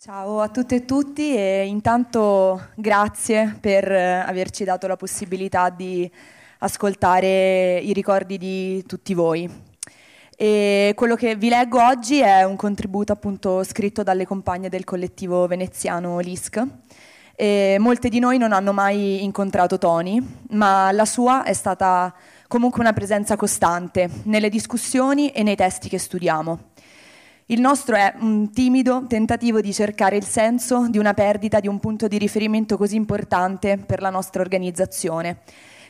Ciao a tutte e tutti e intanto grazie per eh, averci dato la possibilità di ascoltare i ricordi di tutti voi. E quello che vi leggo oggi è un contributo appunto scritto dalle compagne del collettivo veneziano LISC. E molte di noi non hanno mai incontrato Tony, ma la sua è stata comunque una presenza costante nelle discussioni e nei testi che studiamo. Il nostro è un timido tentativo di cercare il senso di una perdita di un punto di riferimento così importante per la nostra organizzazione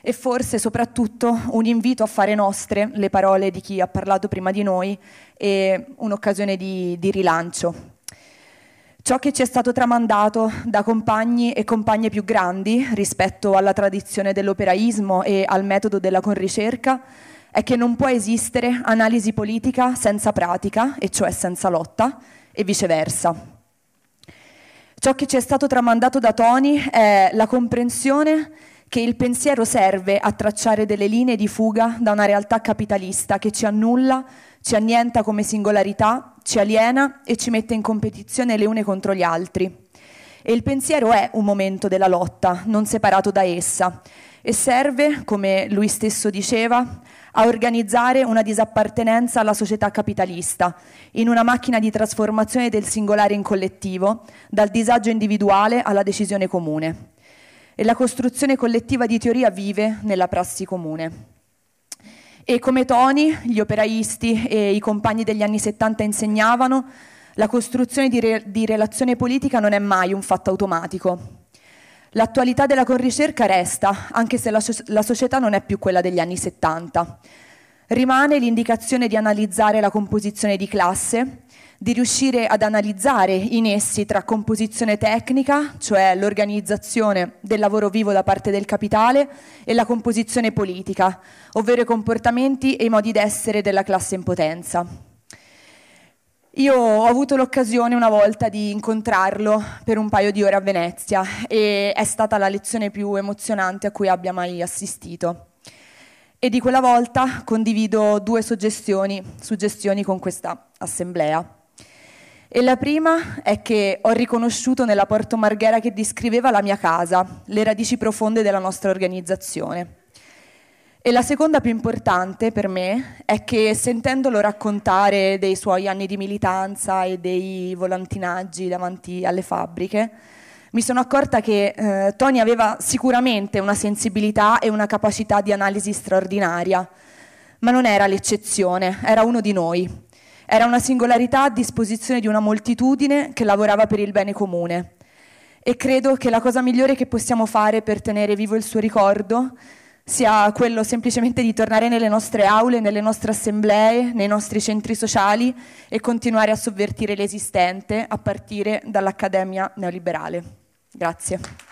e forse soprattutto un invito a fare nostre le parole di chi ha parlato prima di noi e un'occasione di, di rilancio. Ciò che ci è stato tramandato da compagni e compagne più grandi rispetto alla tradizione dell'operaismo e al metodo della conricerca è che non può esistere analisi politica senza pratica, e cioè senza lotta, e viceversa. Ciò che ci è stato tramandato da Tony è la comprensione che il pensiero serve a tracciare delle linee di fuga da una realtà capitalista che ci annulla, ci annienta come singolarità, ci aliena e ci mette in competizione le une contro gli altri. E il pensiero è un momento della lotta, non separato da essa, e serve, come lui stesso diceva, a organizzare una disappartenenza alla società capitalista, in una macchina di trasformazione del singolare in collettivo, dal disagio individuale alla decisione comune. E la costruzione collettiva di teoria vive nella prassi comune. E come Tony, gli operaisti e i compagni degli anni 70 insegnavano, la costruzione di, re- di relazione politica non è mai un fatto automatico, L'attualità della conricerca resta, anche se la, la società non è più quella degli anni 70. Rimane l'indicazione di analizzare la composizione di classe, di riuscire ad analizzare i nessi tra composizione tecnica, cioè l'organizzazione del lavoro vivo da parte del capitale, e la composizione politica, ovvero i comportamenti e i modi d'essere della classe in potenza. Io ho avuto l'occasione una volta di incontrarlo per un paio di ore a Venezia e è stata la lezione più emozionante a cui abbia mai assistito. E di quella volta condivido due suggestioni, suggestioni con questa assemblea. E la prima è che ho riconosciuto nella Porto Marghera che descriveva la mia casa le radici profonde della nostra organizzazione. E la seconda più importante per me è che sentendolo raccontare dei suoi anni di militanza e dei volantinaggi davanti alle fabbriche, mi sono accorta che eh, Tony aveva sicuramente una sensibilità e una capacità di analisi straordinaria, ma non era l'eccezione, era uno di noi. Era una singolarità a disposizione di una moltitudine che lavorava per il bene comune. E credo che la cosa migliore che possiamo fare per tenere vivo il suo ricordo sia quello semplicemente di tornare nelle nostre aule, nelle nostre assemblee, nei nostri centri sociali e continuare a sovvertire l'esistente a partire dall'Accademia neoliberale. Grazie.